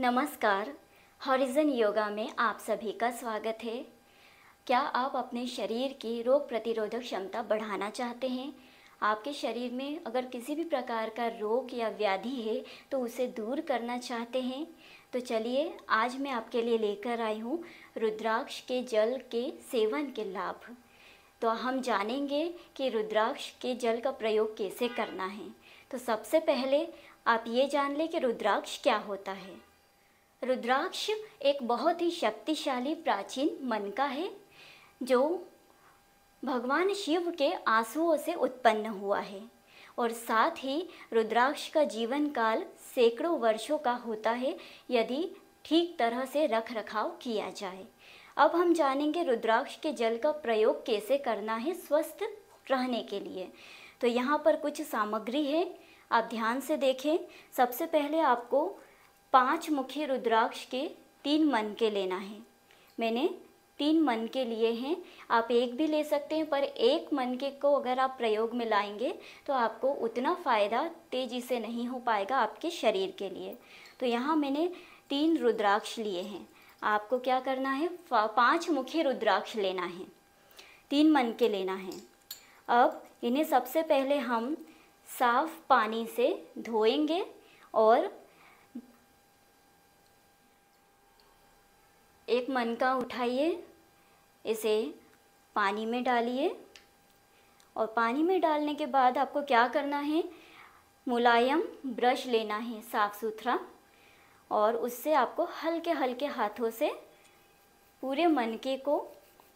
नमस्कार हॉरिजन योगा में आप सभी का स्वागत है क्या आप अपने शरीर की रोग प्रतिरोधक क्षमता बढ़ाना चाहते हैं आपके शरीर में अगर किसी भी प्रकार का रोग या व्याधि है तो उसे दूर करना चाहते हैं तो चलिए आज मैं आपके लिए लेकर आई हूँ रुद्राक्ष के जल के सेवन के लाभ तो हम जानेंगे कि रुद्राक्ष के जल का प्रयोग कैसे करना है तो सबसे पहले आप ये जान लें कि रुद्राक्ष क्या होता है रुद्राक्ष एक बहुत ही शक्तिशाली प्राचीन मन का है जो भगवान शिव के आंसुओं से उत्पन्न हुआ है और साथ ही रुद्राक्ष का जीवन काल सैकड़ों वर्षों का होता है यदि ठीक तरह से रख रखाव किया जाए अब हम जानेंगे रुद्राक्ष के जल का प्रयोग कैसे करना है स्वस्थ रहने के लिए तो यहाँ पर कुछ सामग्री है आप ध्यान से देखें सबसे पहले आपको पांच मुखी रुद्राक्ष के तीन मन के लेना है मैंने तीन मन के लिए हैं आप एक भी ले सकते हैं पर एक मन के को अगर आप प्रयोग में लाएंगे तो आपको उतना फ़ायदा तेज़ी से नहीं हो पाएगा आपके शरीर के लिए तो यहाँ मैंने तीन रुद्राक्ष लिए हैं आपको क्या करना है पाँच मुखी रुद्राक्ष लेना है तीन मन के लेना है अब इन्हें सबसे पहले हम साफ पानी से धोएंगे और एक मन का उठाइए इसे पानी में डालिए और पानी में डालने के बाद आपको क्या करना है मुलायम ब्रश लेना है साफ़ सुथरा और उससे आपको हल्के हल्के हाथों से पूरे मनके को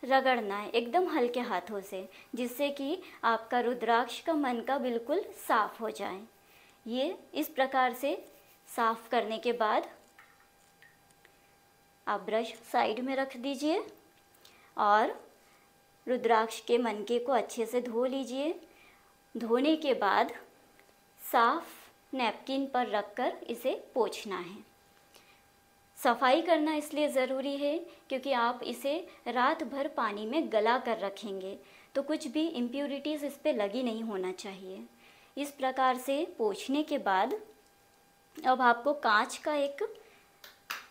रगड़ना है एकदम हल्के हाथों से जिससे कि आपका रुद्राक्ष का मन का बिल्कुल साफ़ हो जाए ये इस प्रकार से साफ़ करने के बाद आप ब्रश साइड में रख दीजिए और रुद्राक्ष के मनके को अच्छे से धो लीजिए धोने के बाद साफ नैपकिन पर रखकर इसे पोछना है सफाई करना इसलिए ज़रूरी है क्योंकि आप इसे रात भर पानी में गला कर रखेंगे तो कुछ भी इम्प्यूरिटीज़ इस पर लगी नहीं होना चाहिए इस प्रकार से पोछने के बाद अब आपको कांच का एक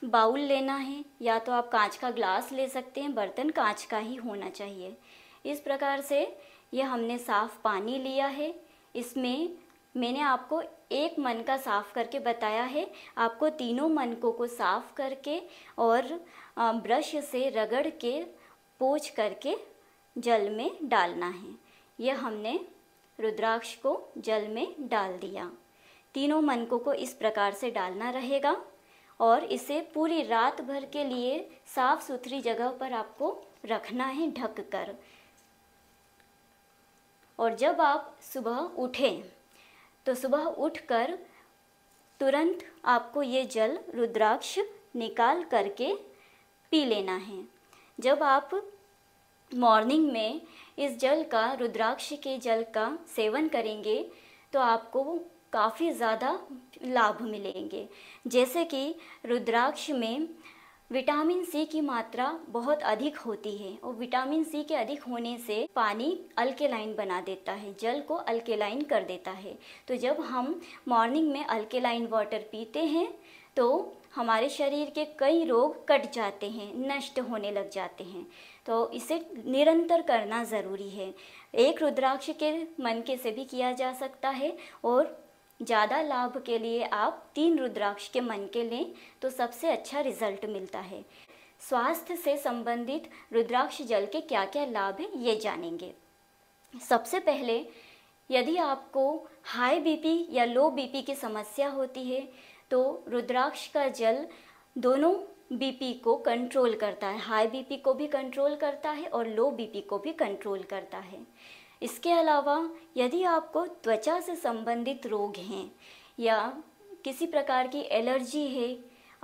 बाउल लेना है या तो आप कांच का ग्लास ले सकते हैं बर्तन कांच का ही होना चाहिए इस प्रकार से ये हमने साफ़ पानी लिया है इसमें मैंने आपको एक मन का साफ़ करके बताया है आपको तीनों मनकों को साफ़ करके और ब्रश से रगड़ के पोछ करके जल में डालना है यह हमने रुद्राक्ष को जल में डाल दिया तीनों मनकों को इस प्रकार से डालना रहेगा और इसे पूरी रात भर के लिए साफ़ सुथरी जगह पर आपको रखना है ढक कर और जब आप सुबह उठें तो सुबह उठकर तुरंत आपको ये जल रुद्राक्ष निकाल करके पी लेना है जब आप मॉर्निंग में इस जल का रुद्राक्ष के जल का सेवन करेंगे तो आपको काफ़ी ज़्यादा लाभ मिलेंगे जैसे कि रुद्राक्ष में विटामिन सी की मात्रा बहुत अधिक होती है और विटामिन सी के अधिक होने से पानी अल्केलाइन बना देता है जल को अल्केलाइन कर देता है तो जब हम मॉर्निंग में अल्केलाइन वाटर पीते हैं तो हमारे शरीर के कई रोग कट जाते हैं नष्ट होने लग जाते हैं तो इसे निरंतर करना ज़रूरी है एक रुद्राक्ष के मन के से भी किया जा सकता है और ज़्यादा लाभ के लिए आप तीन रुद्राक्ष के मन के लें तो सबसे अच्छा रिजल्ट मिलता है स्वास्थ्य से संबंधित रुद्राक्ष जल के क्या क्या लाभ हैं ये जानेंगे सबसे पहले यदि आपको हाई बीपी या लो बीपी की समस्या होती है तो रुद्राक्ष का जल दोनों बीपी को कंट्रोल करता है हाई बीपी को भी कंट्रोल करता है और लो बीपी को भी कंट्रोल करता है इसके अलावा यदि आपको त्वचा से संबंधित रोग हैं या किसी प्रकार की एलर्जी है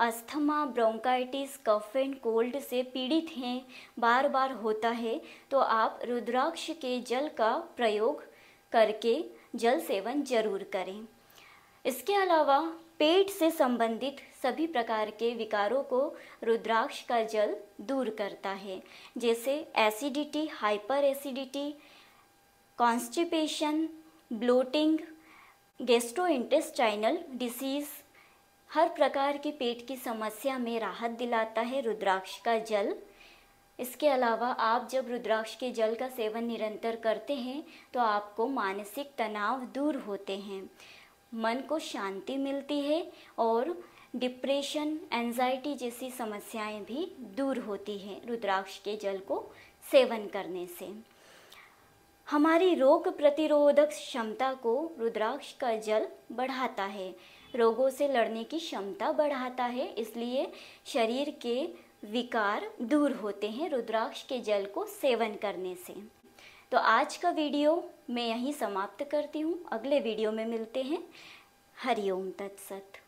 asthma bronchitis cough and cold से पीड़ित हैं बार बार होता है तो आप रुद्राक्ष के जल का प्रयोग करके जल सेवन जरूर करें इसके अलावा पेट से संबंधित सभी प्रकार के विकारों को रुद्राक्ष का जल दूर करता है जैसे acidity hyper acidity constipation bloating intestinal disease हर प्रकार की पेट की समस्या में राहत दिलाता है रुद्राक्ष का जल इसके अलावा आप जब रुद्राक्ष के जल का सेवन निरंतर करते हैं तो आपको मानसिक तनाव दूर होते हैं मन को शांति मिलती है और डिप्रेशन एंजाइटी जैसी समस्याएं भी दूर होती हैं रुद्राक्ष के जल को सेवन करने से हमारी रोग प्रतिरोधक क्षमता को रुद्राक्ष का जल बढ़ाता है रोगों से लड़ने की क्षमता बढ़ाता है इसलिए शरीर के विकार दूर होते हैं रुद्राक्ष के जल को सेवन करने से तो आज का वीडियो मैं यहीं समाप्त करती हूँ अगले वीडियो में मिलते हैं हरिओम तत्सत